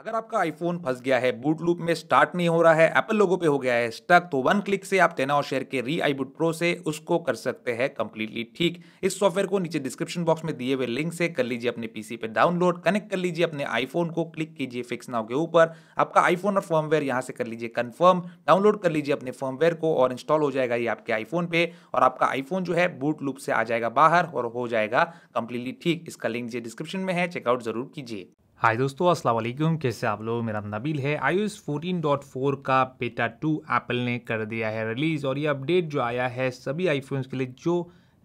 अगर आपका आईफोन फंस गया है बूट लूप में स्टार्ट नहीं हो रहा है एप्पल लोगों पे हो गया है स्टक तो वन क्लिक से आप तेनाव शेयर के री आई बुट प्रो से उसको कर सकते हैं कंप्लीटली ठीक इस सॉफ्टवेयर को नीचे डिस्क्रिप्शन बॉक्स में दिए हुए लिंक से कर लीजिए अपने पीसी पे डाउनलोड कनेक्ट कर लीजिए अपने आईफोन को क्लिक कीजिए फिक्स नाव के ऊपर आपका आईफोन और फर्मवेयर यहाँ से कर लीजिए कन्फर्म डाउनलोड कर लीजिए अपने फर्मवेयर को और इंस्टॉल हो जाएगा ये आपके आईफोन पे और आपका आईफोन जो है बूट लूप से आ जाएगा बाहर और हो जाएगा कंप्लीटली ठीक इसका लिंक डिस्क्रिप्शन में है चेकआउट जरूर कीजिए हाय दोस्तों अस्सलाम वालेकुम कैसे आप लोग मेरा नबील है आई एस डॉट फोर का पेटा टू एप्पल ने कर दिया है रिलीज़ और ये अपडेट जो आया है सभी आईफोन्स के लिए जो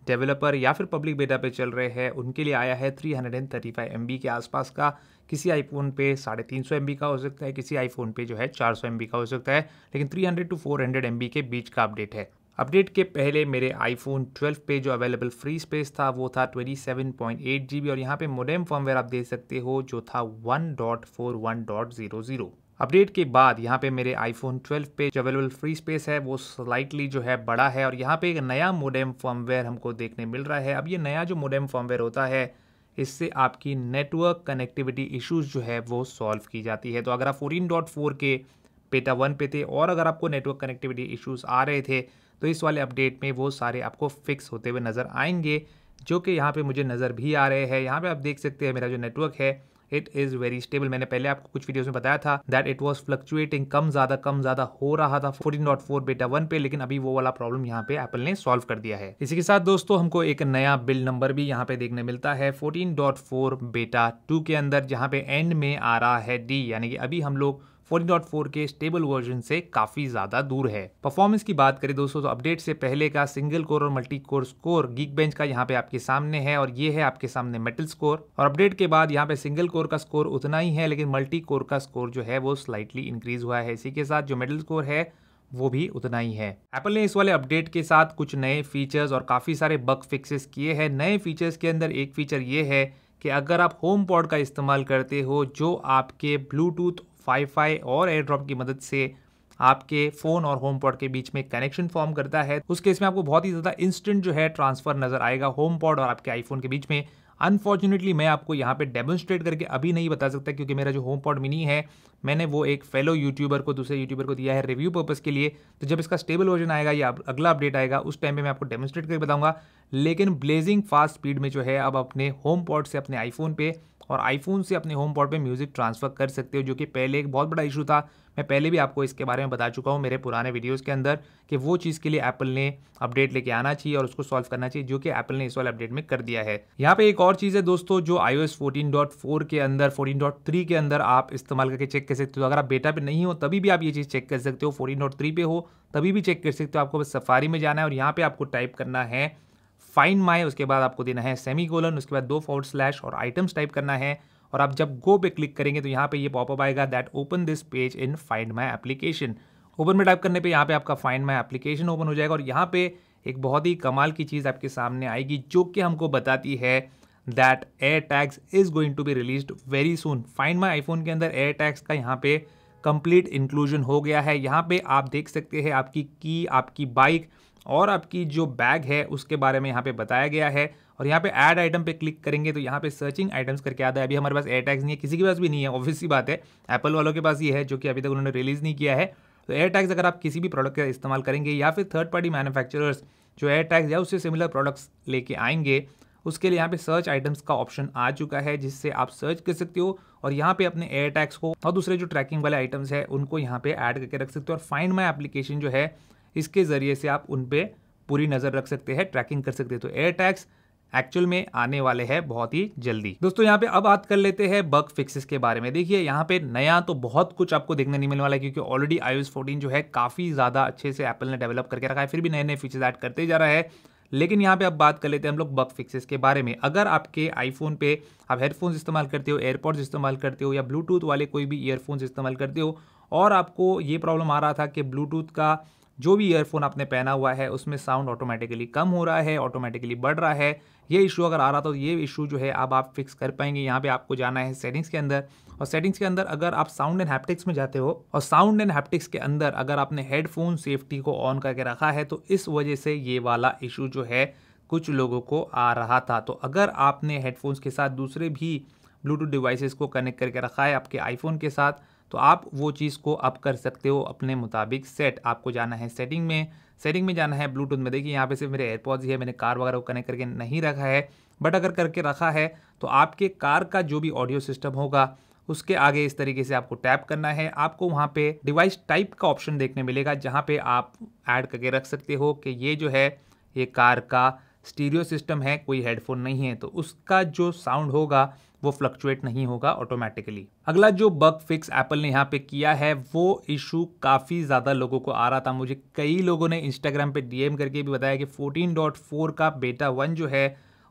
डेवलपर या फिर पब्लिक बेटा पे चल रहे हैं उनके लिए आया है three hundred and thirty five M B के आसपास का किसी आईफोन पे साढ़े तीन सौ एम बी का हो सकता है किसी आईफोन पे जो है चार सौ एम बी का हो सकता है लेकिन three hundred to four hundred M B के बीच का अपडेट है अपडेट के पहले मेरे आईफोन 12 पे जो अवेलेबल फ्री स्पेस था वो था 27.8 जीबी और यहाँ पे मोडेम फर्मवेयर आप देख सकते हो जो था 1.41.00 अपडेट के बाद यहाँ पे मेरे आईफोन 12 पे जो अवेलेबल फ्री स्पेस है वो स्लाइटली जो है बड़ा है और यहाँ पे एक नया मोडेम फर्मवेयर हमको देखने मिल रहा है अब ये नया जो मोडेम फर्मवेयर होता है इससे आपकी नेटवर्क कनेक्टिविटी इशूज़ जो है वो सॉल्व की जाती है तो अगर आप फोरटीन डॉट फोर के पेटा वन पे थे और अगर आपको नेटवर्क कनेक्टिविटी इश्यूज आ रहे थे तो इस वाले अपडेट में वो सारे आपको फिक्स होते हुए नज़र आएंगे जो कि यहाँ पे मुझे नज़र भी आ रहे हैं यहाँ पे आप देख सकते हैं मेरा जो नेटवर्क है इट इज़ वेरी स्टेबल मैंने पहले आपको कुछ वीडियोस में बताया था दैट इट वाज फ्लक्चुएटिंग कम ज़्यादा कम ज़्यादा हो रहा था fourteen dot four beta one पे लेकिन अभी वो वाला प्रॉब्लम यहाँ पे एप्पल ने सॉल्व कर दिया है इसी के साथ दोस्तों हमको एक नया बिल नंबर भी यहाँ पे देखने मिलता है fourteen dot four beta two के अंदर जहाँ पे एंड में आ रहा है डी यानी कि अभी हम लोग 14.4 के स्टेबल वर्जन से काफी ज्यादा दूर है परफॉर्मेंस की बात करें दोस्तों तो अपडेट से पहले का सिंगल कोर और multi core score Geekbench का यहाँ पे आपके सामने है और ये है आपके सामने मेटल स्कोर और अपडेट के बाद यहाँ पे सिंगल कोर का स्कोर उतना ही है लेकिन मल्टी कोर का स्कोर जो है वो स्लाइटली इंक्रीज हुआ है इसी के साथ जो मेटल स्कोर है वो भी उतना ही है एप्पल ने इस वाले अपडेट के साथ कुछ नए फीचर्स और काफ़ी सारे बग फिक्सेस किए हैं नए फीचर्स के अंदर एक फीचर ये है कि अगर आप होम पॉड का इस्तेमाल करते हो जो आपके ब्लूटूथ वाईफाई और एयर ड्रॉप की मदद से आपके फ़ोन और होम पॉड के बीच में कनेक्शन फॉर्म करता है उस केस में आपको बहुत ही ज़्यादा इंस्टेंट जो है ट्रांसफ़र नज़र आएगा होम पॉड और आपके आईफोन के बीच में अनफॉर्चुनेटली मैं आपको यहाँ पे डेमोन्स्ट्रेट करके अभी नहीं बता सकता क्योंकि मेरा जो होम पॉड मिनी है मैंने वो एक फेलो यूट्यूबर को दूसरे यूट्यूबर को दिया है रिव्यू पर्पज़ के लिए तो जब इसका स्टेबल वर्जन आएगा या अगला अपडेट आएगा उस टाइम पर मैं आपको डेमोन्स्ट्रेट करके बताऊंगा लेकिन ब्लेजिंग फास्ट स्पीड में जो है अब अपने होम पॉड से अपने आईफोन पे और आईफोन से अपने होम पॉड पर म्यूज़िक ट्रांसफ़र कर सकते हो जो कि पहले एक बहुत बड़ा इशू था मैं पहले भी आपको इसके बारे में बता चुका हूँ मेरे पुराने वीडियोज़ के अंदर कि वो चीज़ के लिए एप्पल ने अपडेट लेके आना चाहिए और उसको सॉल्व करना चाहिए जो कि एप्पल ने इस वाले अपडेट में कर दिया है यहाँ पे एक और चीज़ है दोस्तों जो आई ओ के अंदर 14.3 के अंदर आप इस्तेमाल करके चेक कर सकते हो अगर आप बेटा पे नहीं हो तभी भी आप ये चीज़ चेक कर सकते हो फोर्टीन पे हो तभी भी चेक कर सकते हो आपको बस सफारी में जाना है और यहाँ पे आपको टाइप करना है फाइन माई उसके बाद आपको देना है सेमी गोलन उसके बाद दो फॉर्ड स्लैश और आइटम्स टाइप करना है और आप जब गो पे क्लिक करेंगे तो यहाँ पे ये पॉपअप आएगा that open this page in find my application open में टाइप करने पे यहाँ पे आपका फाइंड माई एप्लीकेशन ओपन हो जाएगा और यहाँ पे एक बहुत ही कमाल की चीज़ आपके सामने आएगी जो कि हमको बताती है that air tags is going to be release very soon find my iPhone के अंदर एयर टैक्स का यहाँ पे कंप्लीट इंक्लूजन हो गया है यहाँ पे आप देख सकते हैं आपकी की आपकी बाइक और आपकी जो बैग है उसके बारे में यहाँ पे बताया गया है और यहाँ पे ऐड आइटम पे क्लिक करेंगे तो यहाँ पे सर्चिंग आइटम्स करके आता है अभी हमारे पास एयर टैग्स नहीं है किसी के पास भी नहीं है ऑब्वियस सी बात है एप्पल वालों के पास ये है जो कि अभी तक उन्होंने रिलीज़ नहीं किया है तो एयर टैग्स अगर आप किसी भी प्रोडक्ट का इस्तेमाल करेंगे या फिर थर्ड पार्टी मैनुफैक्चरर्स जो एयर टैग्स या उससे सिमिलर प्रोडक्ट्स लेके आएंगे उसके लिए यहाँ पे सर्च आइटम्स का ऑप्शन आ चुका है जिससे आप सर्च कर सकते हो और यहाँ पे अपने एयर टैक्स को और दूसरे जो ट्रैकिंग वाले आइटम्स है उनको यहाँ पे ऐड करके रख सकते हो और फाइंड माई एप्लीकेशन जो है इसके ज़रिए से आप उन पर पूरी नज़र रख सकते हैं ट्रैकिंग कर सकते हैं तो एयर टैक्स एक्चुअल में आने वाले हैं बहुत ही जल्दी दोस्तों यहाँ पे अब बात कर लेते हैं बग फिक्सेस के बारे में देखिए यहाँ पे नया तो बहुत कुछ आपको देखने नहीं मिलने वाला है क्योंकि ऑलरेडी आई फोर्टीन जो है काफ़ी ज़्यादा अच्छे से एप्पल ने डेवलप करके रखा है फिर भी नए नए फीचर्स ऐड करते जा रहा है लेकिन यहाँ पे अब बात कर लेते हैं हम लोग बग फिक्सेस के बारे में अगर आपके आईफोन पे आप हेडफोन्स इस्तेमाल करते हो एयरपॉड्स इस्तेमाल करते हो या ब्लूटूथ वाले कोई भी ईयरफोन्स इस्तेमाल करते हो और आपको ये प्रॉब्लम आ रहा था कि ब्लूटूथ का जो भी ईयरफोन आपने पहना हुआ है उसमें साउंड ऑटोमेटिकली कम हो रहा है ऑटोमेटिकली बढ़ रहा है ये इशू अगर आ रहा तो ये इशू जो है अब आप फिक्स कर पाएंगे यहाँ पे आपको जाना है सेटिंग्स के अंदर और सेटिंग्स के अंदर अगर आप साउंड एंड हैप्टिक्स में जाते हो और साउंड एंड हैप्टिक्स के अंदर अगर आपने हेडफोन सेफ्टी को ऑन करके रखा है तो इस वजह से ये वाला इशू जो है कुछ लोगों को आ रहा था तो अगर आपने हेडफोन्स के साथ दूसरे भी ब्लूटूथ डिवाइसेस को कनेक्ट करके रखा है आपके आईफोन के साथ तो आप वो चीज़ को अप कर सकते हो अपने मुताबिक सेट आपको जाना है सेटिंग में सेटिंग में जाना है ब्लूटूथ में देखिए यहाँ पे सिर्फ मेरे एयरपॉड्स ही है मैंने कार वगैरह को कनेक्ट करके नहीं रखा है बट अगर करके रखा है तो आपके कार का जो भी ऑडियो सिस्टम होगा उसके आगे इस तरीके से आपको टैप करना है आपको वहाँ पे डिवाइस टाइप का ऑप्शन देखने मिलेगा जहाँ पे आप ऐड करके रख सकते हो कि ये जो है ये कार का स्टीरियो सिस्टम है कोई हेडफोन नहीं है तो उसका जो साउंड होगा वो फ्लक्चुएट नहीं होगा ऑटोमेटिकली अगला जो बग फिक्स एप्पल ने यहाँ पे किया है वो इशू काफ़ी ज़्यादा लोगों को आ रहा था मुझे कई लोगों ने इंस्टाग्राम पे डीएम करके भी बताया कि 14.4 का बेटा वन जो है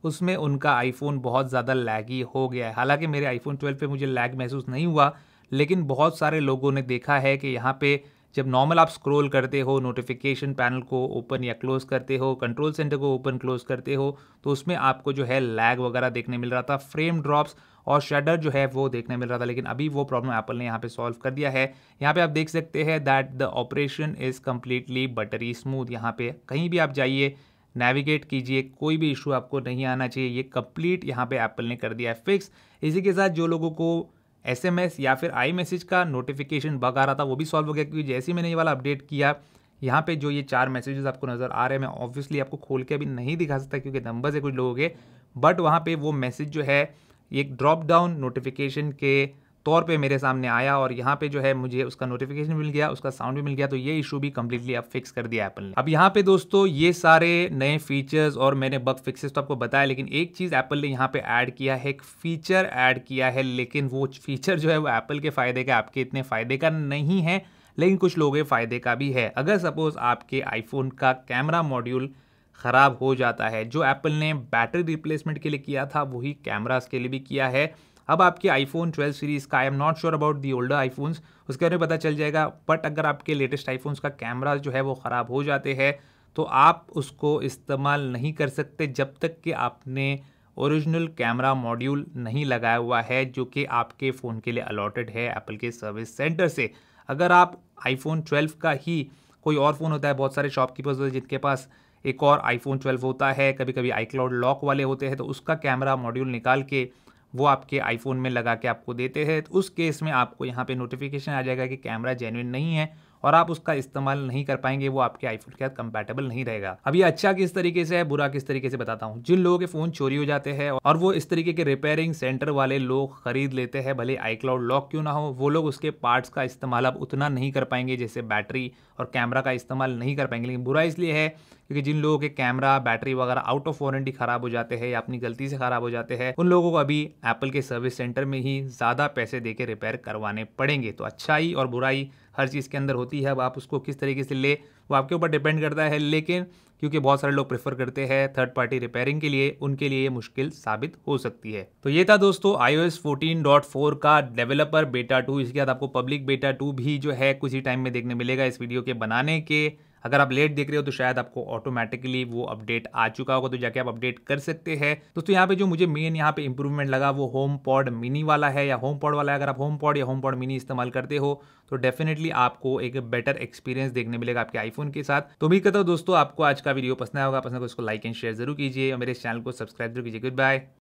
उसमें उनका आईफोन बहुत ज़्यादा लैगी हो गया है हालांकि मेरे आईफोन 12 पे मुझे लैग महसूस नहीं हुआ लेकिन बहुत सारे लोगों ने देखा है कि यहाँ पे जब नॉर्मल आप स्क्रॉल करते हो नोटिफिकेशन पैनल को ओपन या क्लोज़ करते हो कंट्रोल सेंटर को ओपन क्लोज करते हो तो उसमें आपको जो है लैग वगैरह देखने मिल रहा था फ्रेम ड्रॉप्स और शटर जो है वो देखने मिल रहा था लेकिन अभी वो प्रॉब्लम एप्पल ने यहाँ पे सॉल्व कर दिया है यहाँ पे आप देख सकते हैं that the operation is completely buttery smooth यहाँ पे कहीं भी आप जाइए नेविगेट कीजिए कोई भी इशू आपको नहीं आना चाहिए ये कंप्लीट यहाँ पे एप्पल ने कर दिया है फिक्स इसी के साथ जो लोगों को एसएमएस या फिर आई मैसेज का नोटिफिकेशन बग आ रहा था वो भी सॉल्व हो गया क्योंकि जैसे ही मैंने ये वाला अपडेट किया यहाँ पे जो ये चार मैसेजेस आपको नज़र आ रहे हैं मैं ऑब्वियसली आपको खोल के अभी नहीं दिखा सकता क्योंकि नंबर से कुछ लोगों के बट वहाँ पे वो मैसेज जो है एक ड्रॉप डाउन नोटिफिकेशन के तौर पे मेरे सामने आया और यहाँ पे जो है मुझे उसका नोटिफिकेशन मिल गया उसका साउंड भी मिल गया तो ये इशू भी कम्प्लीटली अब फिक्स कर दिया एप्पल ने अब यहाँ पे दोस्तों ये सारे नए फीचर्स और मैंने बग फिक्सेस तो आपको बताया लेकिन एक चीज़ एप्पल ने यहाँ पे ऐड किया है एक फीचर ऐड किया है लेकिन वो फीचर जो है वो एप्पल के फ़ायदे का आपके इतने फ़ायदे का नहीं है लेकिन कुछ लोगों के फ़ायदे का भी है अगर सपोज़ आपके आईफोन का कैमरा मॉड्यूल ख़राब हो जाता है जो एप्पल ने बैटरी रिप्लेसमेंट के लिए किया था वही कैमरास के लिए भी किया है अब आपके आईफोन 12 सीरीज़ का I am not sure about the older iPhones उसके बारे में पता चल जाएगा बट अगर आपके लेटेस्ट आईफोन्स का कैमरा जो है वो ख़राब हो जाते हैं तो आप उसको इस्तेमाल नहीं कर सकते जब तक कि आपने ओरिजिनल कैमरा मॉड्यूल नहीं लगाया हुआ है जो कि आपके फ़ोन के लिए अलॉटेड है एप्पल के सर्विस सेंटर से अगर आप आईफोन 12 का ही कोई और फ़ोन होता है बहुत सारे शॉपकीपर्स होते हैं जिनके पास एक और आईफोन 12 होता है कभी कभी आई क्लाउड लॉक वाले होते हैं तो उसका कैमरा मॉड्यूल निकाल के वो आपके आईफोन में लगा के आपको देते हैं तो उस केस में आपको यहाँ पे नोटिफिकेशन आ जाएगा कि कैमरा जेन्यन नहीं है और आप उसका इस्तेमाल नहीं कर पाएंगे वो आपके आईफोन के साथ कंपेटेबल नहीं रहेगा अब ये अच्छा किस तरीके से है बुरा किस तरीके से बताता हूँ जिन लोगों के फोन चोरी हो जाते हैं और वो इस तरीके के रिपेयरिंग सेंटर वाले लोग खरीद लेते हैं भले आई क्लाउड लॉक क्यों ना हो वो लोग उसके पार्ट्स का इस्तेमाल अब उतना नहीं कर पाएंगे जैसे बैटरी और कैमरा का इस्तेमाल नहीं कर पाएंगे लेकिन बुरा इसलिए है क्योंकि जिन लोगों के कैमरा बैटरी वगैरह आउट ऑफ वारंटी खराब हो जाते हैं या अपनी गलती से खराब हो जाते हैं उन लोगों को अभी एप्पल के सर्विस सेंटर में ही ज़्यादा पैसे दे रिपेयर करवाने पड़ेंगे तो अच्छाई और बुराई हर चीज़ के अंदर होती है अब आप उसको किस तरीके से ले वो आपके ऊपर डिपेंड करता है लेकिन क्योंकि बहुत सारे लोग प्रेफर करते हैं थर्ड पार्टी रिपेयरिंग के लिए उनके लिए ये मुश्किल साबित हो सकती है तो ये था दोस्तों iOS 14.4 का डेवलपर बेटा टू इसके बाद आपको पब्लिक बेटा टू भी जो है कुछ ही टाइम में देखने मिलेगा इस वीडियो के बनाने के अगर आप लेट देख रहे हो तो शायद आपको ऑटोमेटिकली वो अपडेट आ चुका होगा तो जाके आप अपडेट कर सकते हैं दोस्तों यहाँ पे जो मुझे मेन यहाँ पे इंप्रूवमेंट लगा वो होम पॉड मिनी वाला है या होम पॉड वाला है अगर आप होम पॉड या होम पॉड मिनी इस्तेमाल करते हो तो डेफिनेटली आपको एक बेटर एक्सपीरियंस देखने मिलेगा आपके आईफोन के साथ तो उम्मीद करता हूँ दोस्तों आपको आज का वीडियो पसंद आएगा पसंद उसको लाइक एंड शेयर जरूर कीजिए और मेरे चैनल को सब्सक्राइब जरूर कीजिए गुड बाय